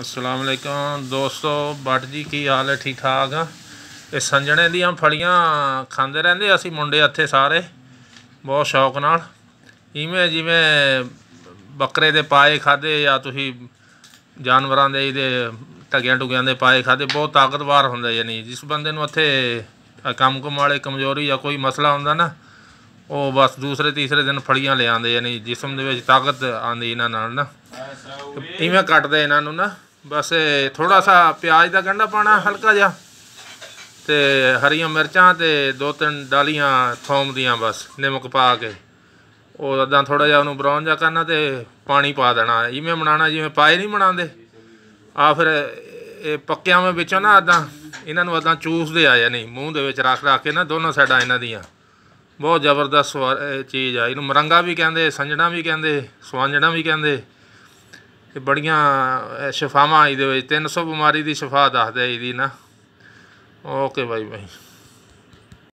ਅਸਲਾਮ ਅਲੈਕਮ ਦੋਸਤੋ ਬੱਟ ਜੀ ਕੀ ਹਾਲ ਹੈ ਠੀਕ ਠਾਕ ਆ ਇਹ ਸੰਜਣੇ ਦੀਆਂ ਫਲੀਆਂ ਖਾਂਦੇ ਰਹਿੰਦੇ ਅਸੀਂ ਮੁੰਡੇ ਇੱਥੇ ਸਾਰੇ ਬਹੁਤ ਸ਼ੌਕ ਨਾਲ ਇਵੇਂ ਜਿਵੇਂ ਬੱਕਰੇ ਦੇ ਪਾਏ ਖਾਦੇ ਜਾਂ ਤੁਸੀਂ ਜਾਨਵਰਾਂ ਦੇ ਇਹਦੇ ਟਗਿਆਂ ਟੁਗਿਆਂ ਦੇ ਪਾਏ ਖਾਦੇ ਬਹੁਤ ਤਾਕਤਵਾਰ ਹੁੰਦਾ ਯਾਨੀ ਜਿਸ ਬੰਦੇ ਨੂੰ ਇੱਥੇ ਕੰਮ ਕੁਮ ਵਾਲੇ ਕਮਜ਼ੋਰੀ ਜਾਂ ਕੋਈ ਮਸਲਾ ਹੁੰਦਾ ਨਾ ਉਹ ਬਸ ਦੂਸਰੇ ਤੀਸਰੇ ਦਿਨ ਫਲੀਆਂ ਲਿਆਉਂਦੇ ਯਾਨੀ ਜਿਸਮ ਦੇ ਵਿੱਚ ਤਾਕਤ ਆਉਂਦੀ ਇਹਨਾਂ ਨਾਲ ਨਾ ਇਵੇਂ ਕੱਟਦੇ ਇਹਨਾਂ ਨੂੰ ਨਾ ਬਸ ਥੋੜਾ ਸਾ ਪਿਆਜ਼ ਦਾ ਗੰਢਾ ਪਾਣਾ ਹਲਕਾ ਜਿਹਾ ਤੇ ਹਰੀਆਂ ਮਿਰਚਾਂ ਤੇ ਦੋ ਤਿੰਨ ਡਾਲੀਆਂ ਥੋਮ ਦੀਆਂ ਬਸ ਨਿਮਕ ਪਾ ਕੇ ਉਹ ਅਦਾਂ ਥੋੜਾ ਜਿਹਾ ਉਹਨੂੰ ਬਰਾਉਨ ਜਾ ਕਰਨਾ ਤੇ ਪਾਣੀ ਪਾ ਦੇਣਾ ਇਵੇਂ ਬਣਾਉਣਾ ਜਿਵੇਂ ਪਾਏ ਨਹੀਂ ਬਣਾਉਂਦੇ ਆ ਫਿਰ ਇਹ ਪੱਕਿਆਂ ਵਿੱਚ ਵਿੱਚੋਂ ਨਾ ਅਦਾਂ ਇਹਨਾਂ ਨੂੰ ਅਦਾਂ ਚੂਸਦੇ ਆ ਨਹੀਂ ਮੂੰਹ ਦੇ ਵਿੱਚ ਰੱਖ ਰੱਖ ਕੇ ਨਾ ਦੋਨੋਂ ਸਾਈਡਾਂ ਇਹਨਾਂ ਦੀਆਂ ਬਹੁਤ ਜ਼ਬਰਦਸਤ ਚੀਜ਼ ਆ ਇਹਨੂੰ ਮਰੰਗਾ ਵੀ ਕਹਿੰਦੇ ਸੰਜਣਾ ਵੀ ਕਹਿੰਦੇ ਸਵਾਂਜਣਾ ਵੀ ਕਹਿੰਦੇ ਤੇ ਬੜੀਆਂ ਸ਼ਿਫਾਵਾਂ ਇਹਦੇ ਵਿੱਚ 300 ਬਿਮਾਰੀ ਦੀ ਸ਼ਿਫਾ ਦੱਸਦੇ ਇਹਦੀ ਨਾ ਓਕੇ ਬਾਈ ਬਾਈ